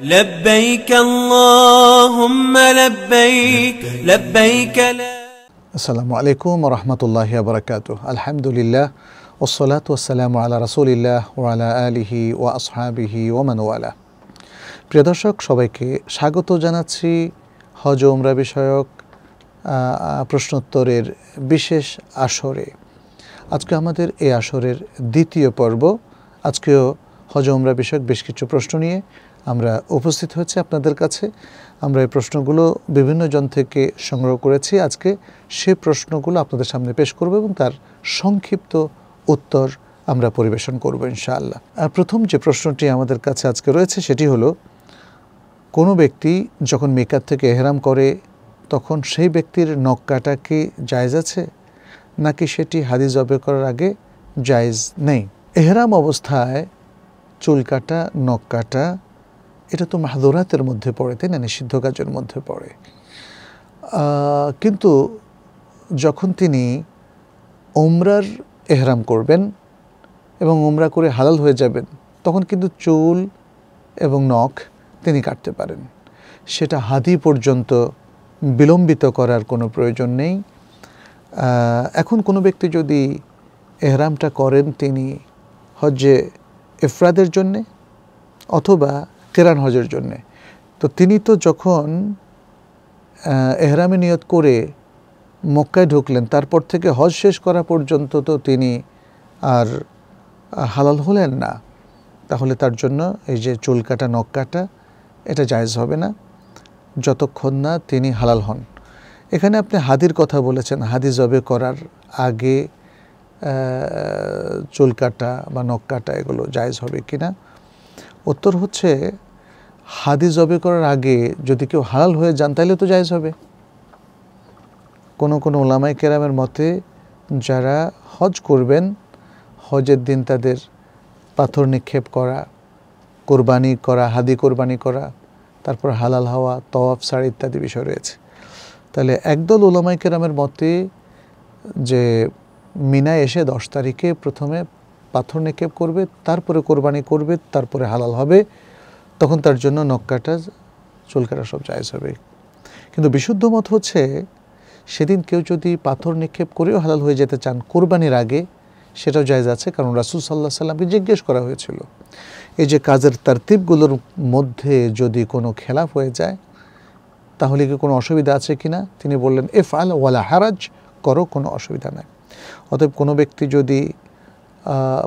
لبيك اللهم لبيك لبيك لا السلام عليكم ورحمة الله وبركاته الحمد لله والصلاة والسلام على رسول الله وعلى آله وأصحابه ومن والاه প্রিয় দর্শক সবাইকে স্বাগত জানাচ্ছি হজ ওমরা বিষয়ক প্রশ্নোত্তরের বিশেষ আসরে আজকে আমাদের এই আসরের দ্বিতীয় পর্ব আজকেও হজ ওমরা বিষয়ক বেশ কিছু প্রশ্ন নিয়ে আমরা উপস্থিত হয়েছি আপনাদের কাছে আমরা এই প্রশ্নগুলো বিভিন্ন জন থেকে সংগ্রহ করেছি আজকে সে প্রশ্নগুলো আপনাদের সামনে পেশ করব এবং তার সংক্ষিপ্ত উত্তর আমরা পরিবেশন করব ইনশাআল্লাহ আর প্রথম যে প্রশ্নটি আমাদের কাছে আজকে রয়েছে সেটি হলো কোনো ব্যক্তি যখন মেকার থেকে এহরাম করে তখন সেই ব্যক্তির নখ কাটা কি জায়জ আছে নাকি সেটি হাদিস অবে করার আগে জায়জ নেই এহরাম অবস্থায় চুল কাটা নখ কাটা এটা তো মাহদুরাতের মধ্যে পড়ে তাই না নিষিদ্ধ কাজের মধ্যে পড়ে কিন্তু যখন তিনি ওমরার এহরাম করবেন এবং ওমরা করে হালাল হয়ে যাবেন তখন কিন্তু চুল এবং নখ তিনি কাটতে পারেন সেটা হাদি পর্যন্ত বিলম্বিত করার কোনো প্রয়োজন নেই এখন কোনো ব্যক্তি যদি এহরামটা করেন তিনি হজ্জে এফরাদের জন্যে অথবা কেরান হজের জন্যে তো তিনি তো যখন এহরামে নিয়ত করে মক্কায় ঢুকলেন তারপর থেকে হজ শেষ করা পর্যন্ত তো তিনি আর হালাল হলেন না তাহলে তার জন্য এই যে চুল কাটা নখ কাটা এটা জায়জ হবে না যতক্ষণ না তিনি হালাল হন এখানে আপনি হাদির কথা বলেছেন হাদি জবে করার আগে চুল কাটা বা নখ কাটা এগুলো জায়জ হবে কি না উত্তর হচ্ছে হাদি জবে করার আগে যদি কেউ হালাল হয়ে যান তাহলে তো জায়জ হবে কোনো কোনো ওলামাই কেরামের মতে যারা হজ করবেন হজের দিন তাদের পাথর নিক্ষেপ করা কোরবানি করা হাদি কোরবানি করা তারপর হালাল হওয়া তওয়াফ সার ইত্যাদি বিষয় রয়েছে তাহলে একদল ওলামাই কেরামের মতে যে মিনায় এসে দশ তারিখে প্রথমে পাথর নিক্ষেপ করবে তারপরে কোরবানি করবে তারপরে হালাল হবে তখন তার জন্য নখ কাটা চুল কাটা সব জায়জ হবে কিন্তু বিশুদ্ধ মত হচ্ছে সেদিন কেউ যদি পাথর নিক্ষেপ করেও হালাল হয়ে যেতে চান কোরবানির আগে সেটাও জায়জ আছে কারণ রাসুল সাল্লাহ সাল্লামকে জিজ্ঞেস করা হয়েছিল এই যে কাজের তারতিবগুলোর মধ্যে যদি কোনো খেলাফ হয়ে যায় তাহলে কি কোনো অসুবিধা আছে কিনা তিনি বললেন এফ আল ওয়ালা হারাজ করো কোনো অসুবিধা নাই অতএব কোনো ব্যক্তি যদি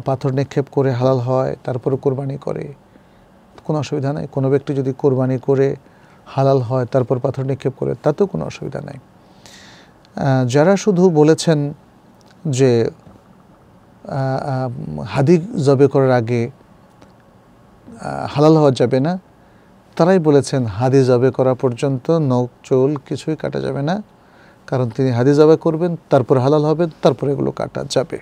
পাথর নিক্ষেপ করে হালাল হয় তারপরে কোরবানি করে কোনো অসুবিধা নাই কোনো ব্যক্তি যদি কোরবানি করে হালাল হয় তারপর পাথর নিক্ষেপ করে তাতেও কোনো অসুবিধা নাই যারা শুধু বলেছেন যে হাদি জবে করার আগে হালাল হওয়া যাবে না তারাই বলেছেন হাদি জবে করা পর্যন্ত নখ চোল কিছুই কাটা যাবে না কারণ তিনি হাদি জবে করবেন তারপর হালাল হবে তারপর এগুলো কাটা যাবে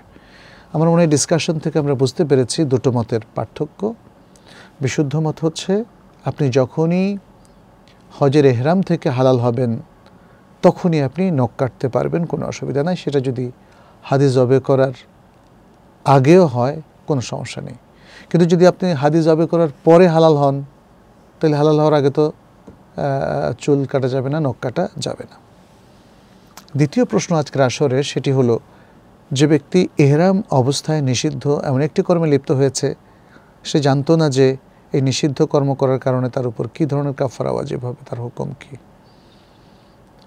আমার মনে হয় ডিসকাশন থেকে আমরা বুঝতে পেরেছি দুটো মতের পার্থক্য বিশুদ্ধ মত হচ্ছে আপনি যখনই হজের এহরাম থেকে হালাল হবেন তখনই আপনি নখ কাটতে পারবেন কোনো অসুবিধা নাই সেটা যদি হাদিস জবে করার আগেও হয় কোনো সমস্যা নেই কিন্তু যদি আপনি হাদিস জবে করার পরে হালাল হন তাহলে হালাল হওয়ার আগে তো চুল কাটা যাবে না নখ কাটা যাবে না দ্বিতীয় প্রশ্ন আজকের আসরে সেটি হলো যে ব্যক্তি এহরাম অবস্থায় নিষিদ্ধ এমন একটি কর্মে লিপ্ত হয়েছে সে জানতো না যে এই নিষিদ্ধ কর্ম করার কারণে তার উপর কি ধরনের কাফারা ওয়াজিব হবে তার হুকুম কি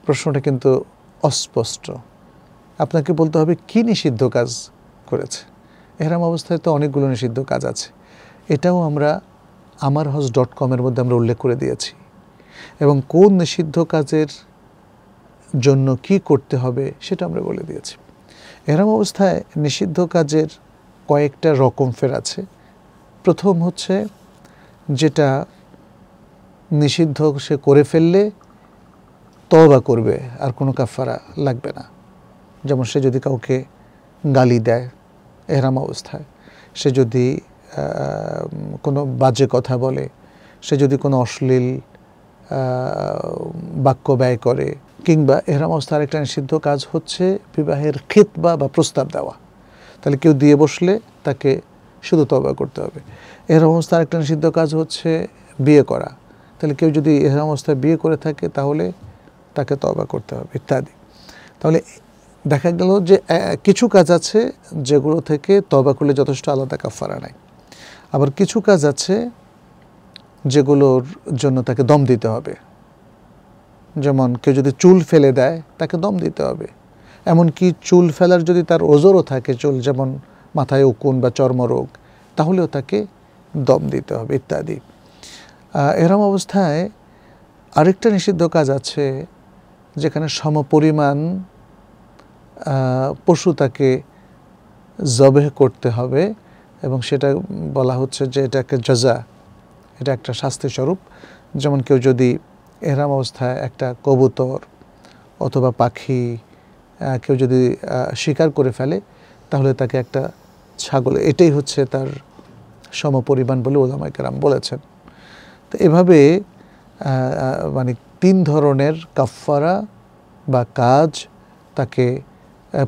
প্রশ্নটা কিন্তু অস্পষ্ট আপনাকে বলতে হবে কি নিষিদ্ধ কাজ করেছে এহরাম অবস্থায় তো অনেকগুলো নিষিদ্ধ কাজ আছে এটাও আমরা আমার হজ ডট কমের মধ্যে আমরা উল্লেখ করে দিয়েছি এবং কোন নিষিদ্ধ কাজের জন্য কি করতে হবে সেটা আমরা বলে দিয়েছি এরম অবস্থায় নিষিদ্ধ কাজের কয়েকটা রকম ফের আছে প্রথম হচ্ছে যেটা নিষিদ্ধ সে করে ফেললে তবা করবে আর কোনো কাফারা লাগবে না যেমন সে যদি কাউকে গালি দেয় এহরাম অবস্থায় সে যদি কোনো বাজে কথা বলে সে যদি কোনো অশ্লীল বাক্য ব্যয় করে কিংবা এহরাম অবস্থার একটা নিষিদ্ধ কাজ হচ্ছে বিবাহের খেতবা বা প্রস্তাব দেওয়া তাহলে কেউ দিয়ে বসলে তাকে শুধু তবা করতে হবে এর অবস্থার একটা নিষিদ্ধ কাজ হচ্ছে বিয়ে করা তাহলে কেউ যদি এর অবস্থায় বিয়ে করে থাকে তাহলে তাকে তবা করতে হবে ইত্যাদি তাহলে দেখা গেল যে কিছু কাজ আছে যেগুলো থেকে তবা করলে যথেষ্ট আলাদা কাফারা নাই আবার কিছু কাজ আছে যেগুলোর জন্য তাকে দম দিতে হবে যেমন কেউ যদি চুল ফেলে দেয় তাকে দম দিতে হবে এমনকি চুল ফেলার যদি তার ওজোরও থাকে চুল যেমন মাথায় উকুন বা চর্মরোগ তাহলেও তাকে দম দিতে হবে ইত্যাদি এরম অবস্থায় আরেকটা নিষিদ্ধ কাজ আছে যেখানে সমপরিমাণ পশু তাকে জবেহ করতে হবে এবং সেটা বলা হচ্ছে যে এটা একটা জজা এটা একটা শাস্তিস্বরূপ যেমন কেউ যদি এরাম অবস্থায় একটা কবুতর অথবা পাখি কেউ যদি শিকার করে ফেলে তাহলে তাকে একটা ছাগল এটাই হচ্ছে তার সমপরিমাণ বলে কেরাম বলেছেন তো এভাবে মানে তিন ধরনের কাফারা বা কাজ তাকে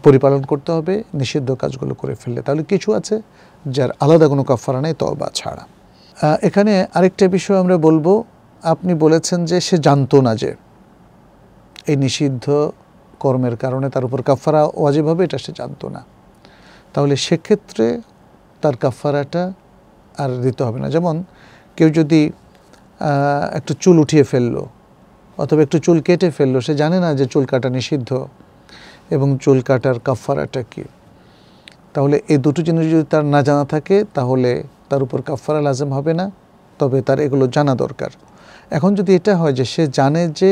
পরিপালন করতে হবে নিষিদ্ধ কাজগুলো করে ফেললে তাহলে কিছু আছে যার আলাদা কোনো কাফফারা নেই তবা ছাড়া এখানে আরেকটা বিষয় আমরা বলবো আপনি বলেছেন যে সে জানতো না যে এই নিষিদ্ধ কর্মের কারণে তার উপর কাফারা ওয়াজিব হবে এটা সে জানতো না তাহলে সেক্ষেত্রে তার কাফারাটা আর দিতে হবে না যেমন কেউ যদি একটু চুল উঠিয়ে ফেললো অথবা একটু চুল কেটে ফেললো সে জানে না যে চুল কাটা নিষিদ্ধ এবং চুল কাটার কাফারাটা কী তাহলে এই দুটো জিনিস যদি তার না জানা থাকে তাহলে তার উপর কাফারা লাজম হবে না তবে তার এগুলো জানা দরকার এখন যদি এটা হয় যে সে জানে যে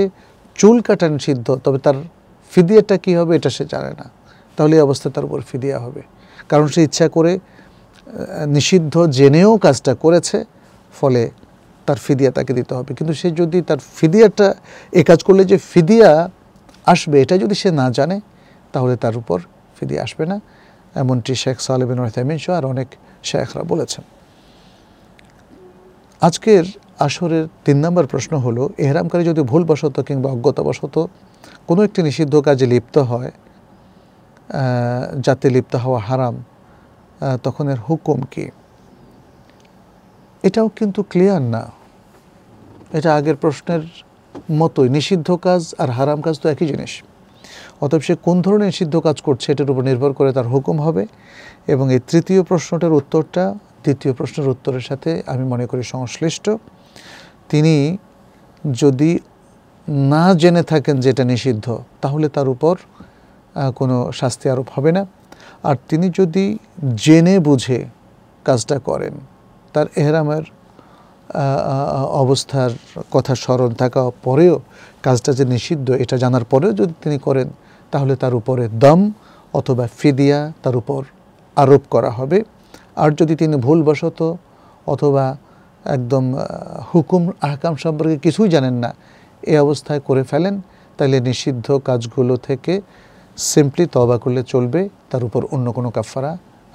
চুল কাটা নিষিদ্ধ তবে তার ফিদিয়াটা কী হবে এটা সে জানে না তাহলে এই অবস্থা তার উপর ফিদিয়া হবে কারণ সে ইচ্ছা করে নিষিদ্ধ জেনেও কাজটা করেছে ফলে তার ফিদিয়া তাকে দিতে হবে কিন্তু সে যদি তার ফিদিয়াটা এ কাজ করলে যে ফিদিয়া আসবে এটা যদি সে না জানে তাহলে তার উপর ফিদিয়া আসবে না এমনটি শেখ সালেবিন রহতামিন শাহ আর অনেক শেখরা বলেছেন আজকের আসরের তিন নম্বর প্রশ্ন হলো এহরামকারী যদি ভুলবশত কিংবা অজ্ঞতাবশত কোনো একটি নিষিদ্ধ কাজে লিপ্ত হয় যাতে লিপ্ত হওয়া হারাম তখন এর হুকুম কি এটাও কিন্তু ক্লিয়ার না এটা আগের প্রশ্নের মতোই নিষিদ্ধ কাজ আর হারাম কাজ তো একই জিনিস অতএব সে কোন ধরনের নিষিদ্ধ কাজ করছে এটার উপর নির্ভর করে তার হুকুম হবে এবং এই তৃতীয় প্রশ্নটার উত্তরটা দ্বিতীয় প্রশ্নের উত্তরের সাথে আমি মনে করি সংশ্লিষ্ট তিনি যদি না জেনে থাকেন যেটা নিষিদ্ধ তাহলে তার উপর কোনো শাস্তি আরোপ হবে না আর তিনি যদি জেনে বুঝে কাজটা করেন তার এহরামের অবস্থার কথা স্মরণ থাকা পরেও কাজটা যে নিষিদ্ধ এটা জানার পরেও যদি তিনি করেন তাহলে তার উপরে দম অথবা ফিদিয়া তার উপর আরোপ করা হবে আর যদি তিনি ভুলবশত অথবা একদম হুকুম আহকাম সম্পর্কে কিছুই জানেন না এ অবস্থায় করে ফেলেন তাহলে নিষিদ্ধ কাজগুলো থেকে সিম্পলি তবা করলে চলবে তার উপর অন্য কোনো কাফারা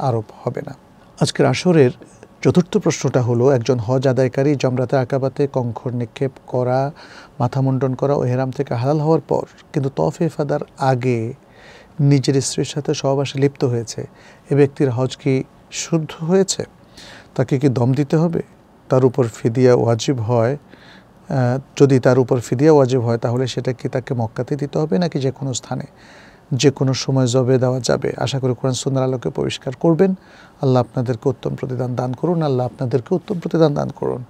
আরোপ হবে না আজকের আসরের চতুর্থ প্রশ্নটা হলো একজন হজ আদায়কারী জমরাতে আকাবাতে কঙ্কর নিক্ষেপ করা মাথামুন্ডন করা ও হেরাম থেকে হালাল হওয়ার পর কিন্তু তফে ফাদার আগে নিজের স্ত্রীর সাথে সহবাসে লিপ্ত হয়েছে এ ব্যক্তির হজ কি শুদ্ধ হয়েছে তাকে কি দম দিতে হবে তার উপর ফিদিয়া ওয়াজিব হয় যদি তার উপর ফিদিয়া ওয়াজিব হয় তাহলে সেটা কি তাকে মক্কাতে দিতে হবে নাকি যে কোনো স্থানে যে কোনো সময় জবে দেওয়া যাবে আশা করি কোরআন সুন্দর আলোকে পরিষ্কার করবেন আল্লাহ আপনাদেরকে উত্তম প্রতিদান দান করুন আল্লাহ আপনাদেরকে উত্তম প্রতিদান দান করুন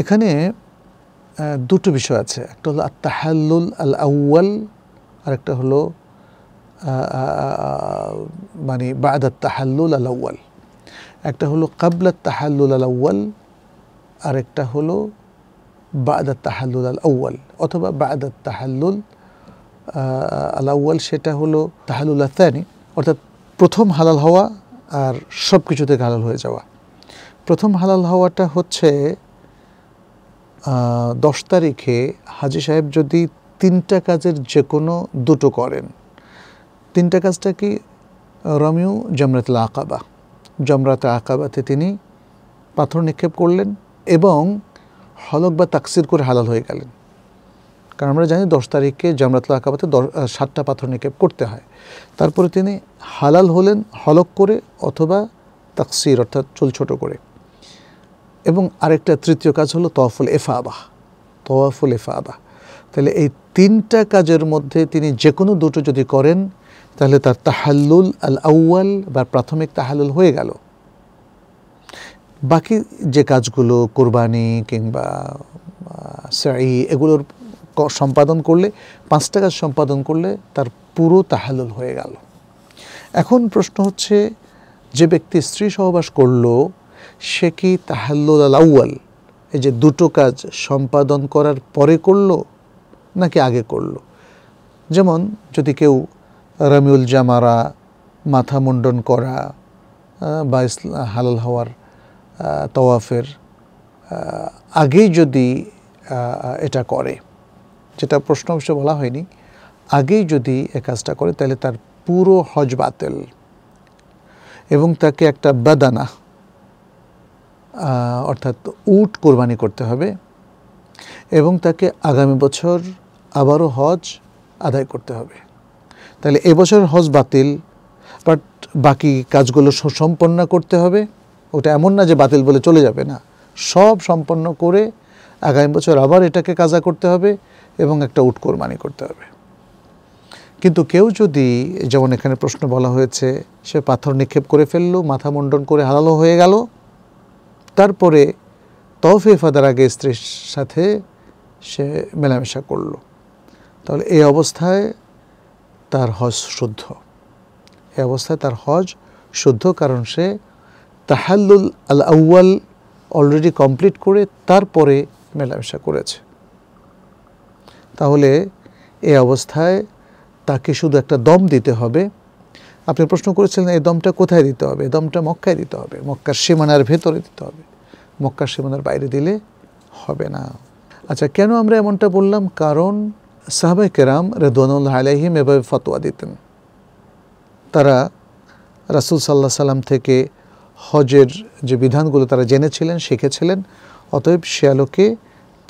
এখানে দুটো বিষয় আছে একটা হলো আত্মাহাল্লুল আল আউ্য়াল একটা হলো মানে বাদ তাহাল্লুল আল আউ্য়াল একটা হলো কাবল তাহাল্লুল আল আউ্য়াল একটা হলো বাদ তাহাল্লুল আল আউ্য়াল অথবা বাদ তাহাল্লুল আলাউয়াল সেটা হলো তাহালুল আত্মানি অর্থাৎ প্রথম হালাল হওয়া আর সব কিছুতে হালাল হয়ে যাওয়া প্রথম হালাল হওয়াটা হচ্ছে দশ তারিখে হাজি সাহেব যদি তিনটা কাজের যে কোনো দুটো করেন তিনটা কাজটা কি রমিউ জমরাত আঁকাবা জমরাতে আকাবাতে তিনি পাথর নিক্ষেপ করলেন এবং হলক বা তাকসির করে হালাল হয়ে গেলেন কারণ আমরা জানি দশ তারিখে জামরাতুল আকাবাতে সাতটা পাথর নিক্ষেপ করতে হয় তারপরে তিনি হালাল হলেন হলক করে অথবা তাকসির অর্থাৎ চুল ছোট করে এবং আরেকটা তৃতীয় কাজ হলো তওয়াফুল এফাবা তওয়াফুল আবাহ তাহলে এই তিনটা কাজের মধ্যে তিনি যে কোনো দুটো যদি করেন তাহলে তার তাহাল্লুল আল আউ্য়াল বা প্রাথমিক তাহাল্লুল হয়ে গেল বাকি যে কাজগুলো কোরবানি কিংবা সাই এগুলোর সম্পাদন করলে পাঁচটা কাজ সম্পাদন করলে তার পুরো তাহালুল হয়ে গেল এখন প্রশ্ন হচ্ছে যে ব্যক্তি স্ত্রী সহবাস করল সে কি তাহাল্লুল আউ্য়াল এই যে দুটো কাজ সম্পাদন করার পরে করল নাকি আগে করল যেমন যদি কেউ রামিউল জামারা মাথা মুন্ডন করা বা হালাল হওয়ার তওয়াফের আগেই যদি এটা করে যেটা প্রশ্ন অবশ্য বলা হয়নি আগেই যদি এ কাজটা করে তাহলে তার পুরো হজ বাতিল এবং তাকে একটা বাদানা অর্থাৎ উট কোরবানি করতে হবে এবং তাকে আগামী বছর আবারও হজ আদায় করতে হবে তাহলে এবছর হজ বাতিল বাট বাকি কাজগুলো সম্পন্ন করতে হবে ওটা এমন না যে বাতিল বলে চলে যাবে না সব সম্পন্ন করে আগামী বছর আবার এটাকে কাজা করতে হবে এবং একটা উট কোরবানি করতে হবে কিন্তু কেউ যদি যেমন এখানে প্রশ্ন বলা হয়েছে সে পাথর নিক্ষেপ করে ফেললো মাথা মুন্ডন করে হালালো হয়ে গেল তারপরে তফে ফাদার আগে স্ত্রীর সাথে সে মেলামেশা করল তাহলে এই অবস্থায় তার হজ শুদ্ধ এই অবস্থায় তার হজ শুদ্ধ কারণ সে তাহাল্লুল আল আউ্য়াল অলরেডি কমপ্লিট করে তারপরে মেলামেশা করেছে তাহলে এই অবস্থায় তাকে শুধু একটা দম দিতে হবে আপনি প্রশ্ন করেছিলেন এই দমটা কোথায় দিতে হবে দমটা মক্কায় দিতে হবে মক্কার সীমানার ভেতরে দিতে হবে মক্কার সীমানার বাইরে দিলে হবে না আচ্ছা কেন আমরা এমনটা বললাম কারণ সাহাবাই কেরাম রেদওয়ানুল্লাহ আলাইহিম এভাবে ফতোয়া দিতেন তারা রাসুল সাল্লাহ সাল্লাম থেকে হজের যে বিধানগুলো তারা জেনেছিলেন শিখেছিলেন অতএব সে আলোকে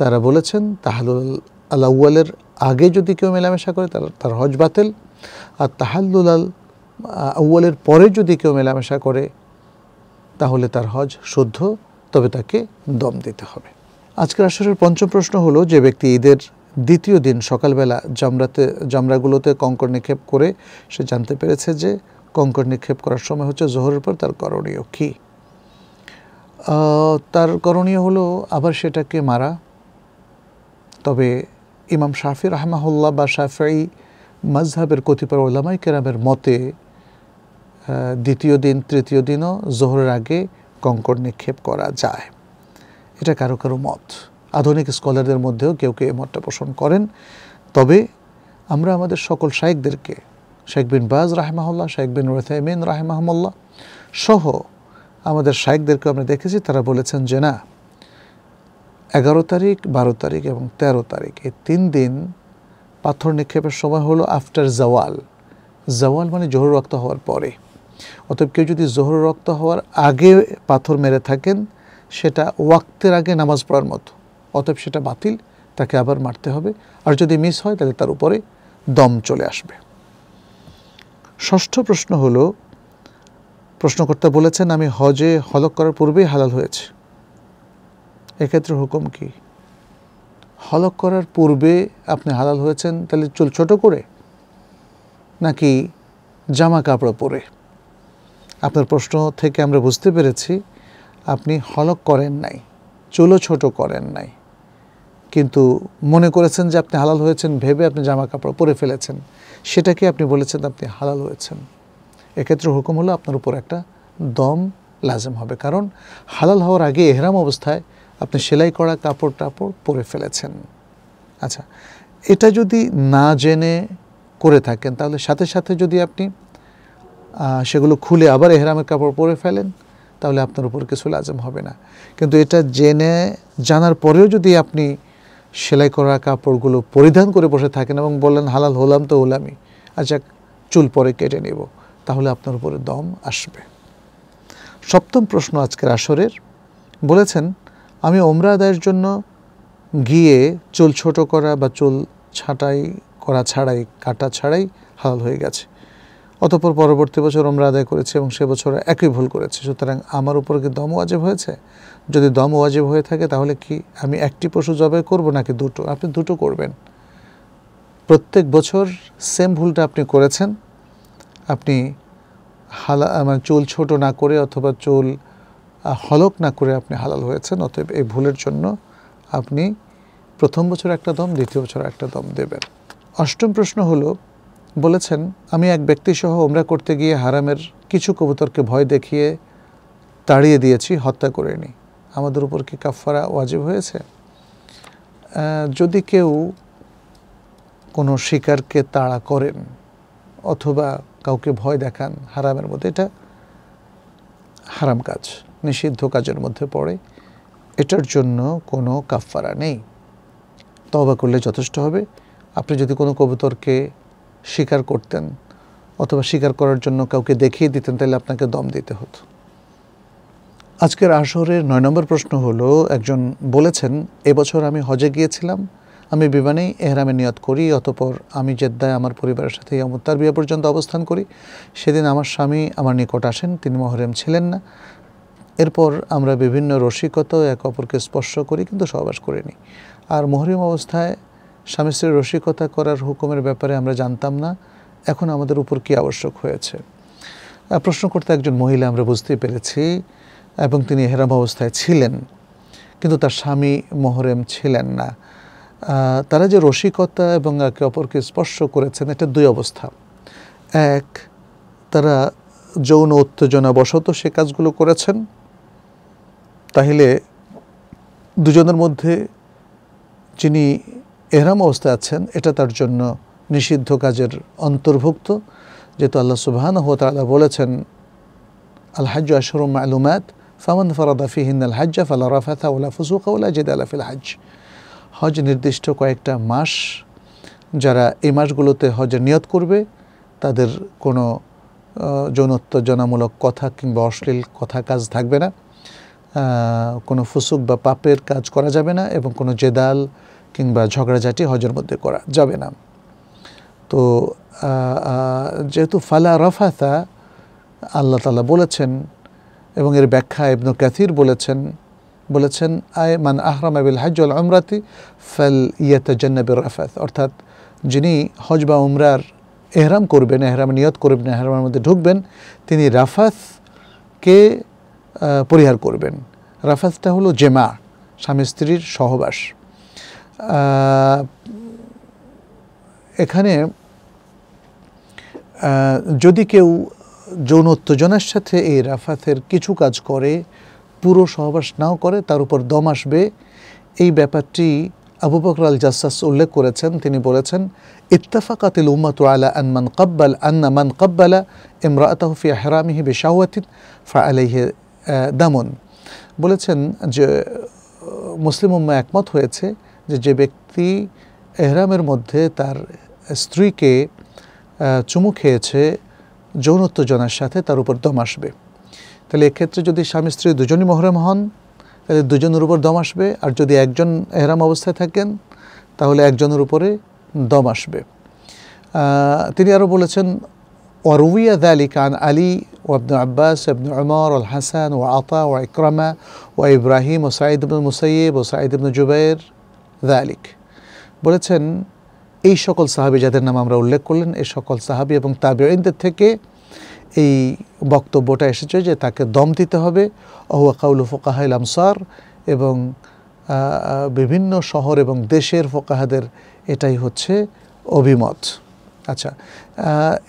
তারা বলেছেন তাহলুল আলাউয়ালের আগে যদি কেউ মেলামেশা করে তার তার হজ বাতিল আর তাহাল্লুল আল আউয়ালের পরে যদি কেউ মেলামেশা করে তাহলে তার হজ শুদ্ধ তবে তাকে দম দিতে হবে আজকের আসরের পঞ্চম প্রশ্ন হলো যে ব্যক্তি ঈদের দ্বিতীয় দিন সকালবেলা জামরাতে জামরাগুলোতে কঙ্কর নিক্ষেপ করে সে জানতে পেরেছে যে কঙ্কর নিক্ষেপ করার সময় হচ্ছে জোহরের পর তার করণীয় কী তার করণীয় হলো আবার সেটাকে মারা তবে ইমাম শাফি রাহমাহুল্লাহ বা শাফি মজহাবের কতিপয় ওলামাই কেরামের মতে দ্বিতীয় দিন তৃতীয় দিনও জোহরের আগে কঙ্কর নিক্ষেপ করা যায় এটা কারো কারো মত আধুনিক স্কলারদের মধ্যেও কেউ কেউ এ মতটা পোষণ করেন তবে আমরা আমাদের সকল শায়েকদেরকে শেখ বিন বাজ রাহেমাহুল্লাহ শেখ বিন রথেমিন রাহেমাহমুল্লাহ সহ আমাদের শায়েকদেরকে আমরা দেখেছি তারা বলেছেন যে না এগারো তারিখ বারো তারিখ এবং ১৩ তারিখ এই তিন দিন পাথর নিক্ষেপের সময় হলো আফটার জওয়াল জওয়াল মানে জহর রক্ত হওয়ার পরে অতএব কেউ যদি জহর রক্ত হওয়ার আগে পাথর মেরে থাকেন সেটা ওয়াক্তের আগে নামাজ পড়ার মতো অতএব সেটা বাতিল তাকে আবার মারতে হবে আর যদি মিস হয় তাহলে তার উপরে দম চলে আসবে ষষ্ঠ প্রশ্ন হলো প্রশ্নকর্তা বলেছেন আমি হজে হলক করার পূর্বেই হালাল হয়েছে এক্ষেত্রে হুকুম কি হলক করার পূর্বে আপনি হালাল হয়েছেন তাহলে চুল ছোট করে নাকি জামা কাপড় পরে আপনার প্রশ্ন থেকে আমরা বুঝতে পেরেছি আপনি হলক করেন নাই চুলও ছোট করেন নাই কিন্তু মনে করেছেন যে আপনি হালাল হয়েছেন ভেবে আপনি জামা কাপড় পরে ফেলেছেন সেটাকে আপনি বলেছেন আপনি হালাল হয়েছেন এক্ষেত্রে হুকুম হলো আপনার উপর একটা দম লাজম হবে কারণ হালাল হওয়ার আগে এহরাম অবস্থায় আপনি সেলাই করা কাপড় টাপড় পরে ফেলেছেন আচ্ছা এটা যদি না জেনে করে থাকেন তাহলে সাথে সাথে যদি আপনি সেগুলো খুলে আবার এহরামের কাপড় পরে ফেলেন তাহলে আপনার উপর কিছু লাজম হবে না কিন্তু এটা জেনে জানার পরেও যদি আপনি সেলাই করা কাপড়গুলো পরিধান করে বসে থাকেন এবং বললেন হালাল হলাম তো হলামই আচ্ছা চুল পরে কেটে নেব তাহলে আপনার উপরে দম আসবে সপ্তম প্রশ্ন আজকের আসরের বলেছেন আমি ওমরা আদায়ের জন্য গিয়ে চুল ছোট করা বা চুল ছাঁটাই করা ছাড়াই কাটা ছাড়াই হালাল হয়ে গেছে অতপর পরবর্তী বছর ওমরা আদায় করেছে এবং সে বছর একই ভুল করেছে সুতরাং আমার উপর কি দম ওয়াজেব হয়েছে যদি দম ওয়াজেব হয়ে থাকে তাহলে কি আমি একটি পশু জবাই করব নাকি দুটো আপনি দুটো করবেন প্রত্যেক বছর সেম ভুলটা আপনি করেছেন আপনি হালা মানে চুল ছোট না করে অথবা চুল হলক না করে আপনি হালাল হয়েছেন অতএব এই ভুলের জন্য আপনি প্রথম বছর একটা দম দ্বিতীয় বছর একটা দম দেবেন অষ্টম প্রশ্ন হলো বলেছেন আমি এক ব্যক্তিসহ ওমরা করতে গিয়ে হারামের কিছু কবুতরকে ভয় দেখিয়ে তাড়িয়ে দিয়েছি হত্যা করিনি আমাদের উপর কি কাফারা ওয়াজিব হয়েছে যদি কেউ কোনো শিকারকে তাড়া করেন অথবা কাউকে ভয় দেখান হারামের মধ্যে এটা হারাম কাজ নিষিদ্ধ কাজের মধ্যে পড়ে এটার জন্য কোনো কাফারা নেই তবা করলে যথেষ্ট হবে আপনি যদি কোনো কবুতরকে শিকার করতেন অথবা স্বীকার করার জন্য কাউকে দেখিয়ে দিতেন তাহলে আপনাকে দম দিতে হতো আজকের আসরের নয় নম্বর প্রশ্ন হলো একজন বলেছেন এবছর আমি হজে গিয়েছিলাম আমি বিমানেই এহরামে নিয়ত করি অতপর আমি জেদ্দায় আমার পরিবারের সাথে ইয়ামুত্তার বিয়ে পর্যন্ত অবস্থান করি সেদিন আমার স্বামী আমার নিকট আসেন তিনি মহরেম ছিলেন না এরপর আমরা বিভিন্ন রসিকতাও এক অপরকে স্পর্শ করি কিন্তু সহবাস করিনি আর মহরিম অবস্থায় স্বামী স্ত্রীর রসিকতা করার হুকুমের ব্যাপারে আমরা জানতাম না এখন আমাদের উপর কি আবশ্যক হয়েছে প্রশ্ন করতে একজন মহিলা আমরা বুঝতে পেরেছি এবং তিনি হেরাম অবস্থায় ছিলেন কিন্তু তার স্বামী মহরেম ছিলেন না তারা যে রসিকতা এবং একে অপরকে স্পর্শ করেছেন এটা দুই অবস্থা এক তারা যৌন উত্তেজনা বশত সে কাজগুলো করেছেন তাহলে দুজনের মধ্যে যিনি এহরাম অবস্থায় আছেন এটা তার জন্য নিষিদ্ধ কাজের অন্তর্ভুক্ত যেহেতু আল্লাহ সুবাহান হুয়া তালা বলেছেন আলহাজ আশরম আলুমাত ফামান ফরাদা ফিহিন আল হাজ্জা ফালা রাফাথা ওলা ফুসুকা ওলা জেদ আলা ফিল হাজ হজ নির্দিষ্ট কয়েকটা মাস যারা এই মাসগুলোতে হজের নিয়ত করবে তাদের কোনো যৌন কথা কিংবা অশ্লীল কথা কাজ থাকবে না কোনো ফুসুক বা পাপের কাজ করা যাবে না এবং কোনো জেদাল কিংবা ঝগড়াঝাটি হজের মধ্যে করা যাবে না তো যেহেতু ফালা রফাতা আল্লাহ তালা বলেছেন এবং এর ব্যাখ্যা ইবনু ক্যাথির বলেছেন বলেছেন আয় মান আহরাম আবিল হজ আমরাতি ফাল ইয়েতে জন্নবির রফাত অর্থাৎ যিনি হজ বা উমরার এহরাম করবেন এহরাম নিয়ত করবেন এহরামের মধ্যে ঢুকবেন তিনি রাফাসকে পরিহার করবেন রাফাজটা হলো জেমা স্বামী স্ত্রীর সহবাস এখানে যদি কেউ যৌন উত্তেজনার সাথে এই রাফাতের কিছু কাজ করে পুরো সহবাস নাও করে তার উপর দম আসবে এই ব্যাপারটি আবু বকর আল জাসাস উল্লেখ করেছেন তিনি বলেছেন ইত্তাফাকাতিল উম্মাতু আলা আন মান কাব্বাল আন্না মান কাব্বালা ইমরাতাহু ফি ইহরামিহি বিশাওয়াতিন ফা আলাইহি দামন বলেছেন যে মুসলিম উম্মা একমত হয়েছে যে যে ব্যক্তি এহরামের মধ্যে তার স্ত্রীকে চুমু খেয়েছে যৌন সাথে তার উপর দম আসবে তাহলে এক্ষেত্রে যদি স্বামী স্ত্রী দুজনই মহরম হন তাহলে দুজনের উপর দম আসবে আর যদি একজন এহরাম অবস্থায় থাকেন তাহলে একজনের উপরে দম আসবে তিনি আরও বলেছেন অরুইয়া আলী কান আলী وابن عباس وابن عمر والحسن وعطاء وإكرمة وإبراهيم وسعيد بن المسيب وسعيد بن جبير ذلك বলেছেন এই সকল সাহাবি যাদের নাম আমরা উল্লেখ করলেন এই সকল সাহাবি এবং তাবিউনদের থেকে এই বক্তব্যটা এসেছে যে তাকে দম দিতে হবে অহুয়া কাউল ফোকাহাইল আমসার এবং বিভিন্ন শহর এবং দেশের ফোকাহাদের এটাই হচ্ছে অভিমত আচ্ছা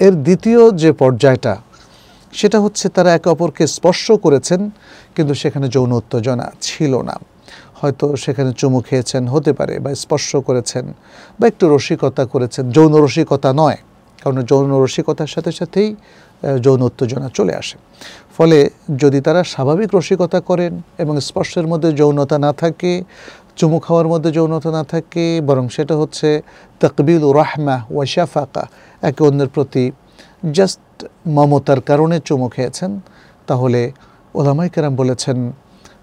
এর দ্বিতীয় যে পর্যায়টা সেটা হচ্ছে তারা একে অপরকে স্পর্শ করেছেন কিন্তু সেখানে যৌন উত্তেজনা ছিল না হয়তো সেখানে চুমু খেয়েছেন হতে পারে বা স্পর্শ করেছেন বা একটু রসিকতা করেছেন যৌন রসিকতা নয় কারণ যৌন রসিকতার সাথে সাথেই যৌন উত্তেজনা চলে আসে ফলে যদি তারা স্বাভাবিক রসিকতা করেন এবং স্পর্শের মধ্যে যৌনতা না থাকে চুমু খাওয়ার মধ্যে যৌনতা না থাকে বরং সেটা হচ্ছে তকবিল রাহমা ওয়াশাফাকা একে অন্যের প্রতি জাস্ট মমতার কারণে চুমু খেয়েছেন তাহলে ওলামাই কেরাম বলেছেন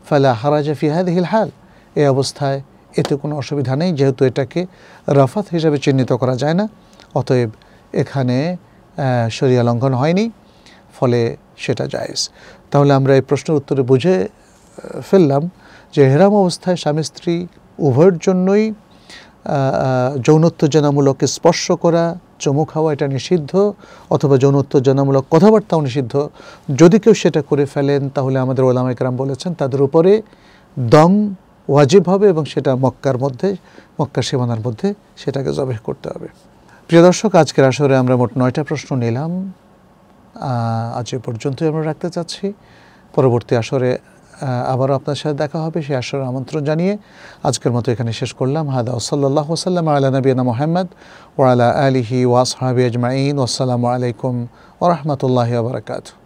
ফালা হারাজা ফিহাদ হিল হাল এ অবস্থায় এতে কোনো অসুবিধা নেই যেহেতু এটাকে রাফাত হিসাবে চিহ্নিত করা যায় না অতএব এখানে সরিয়া লঙ্ঘন হয়নি ফলে সেটা জায়েজ তাহলে আমরা এই প্রশ্নের উত্তরে বুঝে ফেললাম যে হেরাম অবস্থায় স্বামী স্ত্রী উভয়ের জন্যই যৌন উত্তেজনামূলক স্পর্শ করা চমু খাওয়া এটা নিষিদ্ধ অথবা যৌন উত্তেজনামূলক কথাবার্তাও নিষিদ্ধ যদি কেউ সেটা করে ফেলেন তাহলে আমাদের ওলামাইকরাম বলেছেন তাদের উপরে দম ওয়াজিব হবে এবং সেটা মক্কার মধ্যে মক্কার সীমানার মধ্যে সেটাকে জবেহ করতে হবে প্রিয় দর্শক আজকের আসরে আমরা মোট নয়টা প্রশ্ন নিলাম আজ এ পর্যন্তই আমরা রাখতে চাচ্ছি পরবর্তী আসরে আবার আপনার সাথে দেখা হবে সে আসার আমন্ত্রণ জানিয়ে আজকের মতো এখানে শেষ করলাম হাদা ওসল্লাহ ওসাল্লাম আল্লাহ নবীনা মোহাম্মদ ওয়ালা আলিহি ওয়াসহাবি আজমাইন ওসালামু আলাইকুম ওরহমতুল্লাহ বারকাতু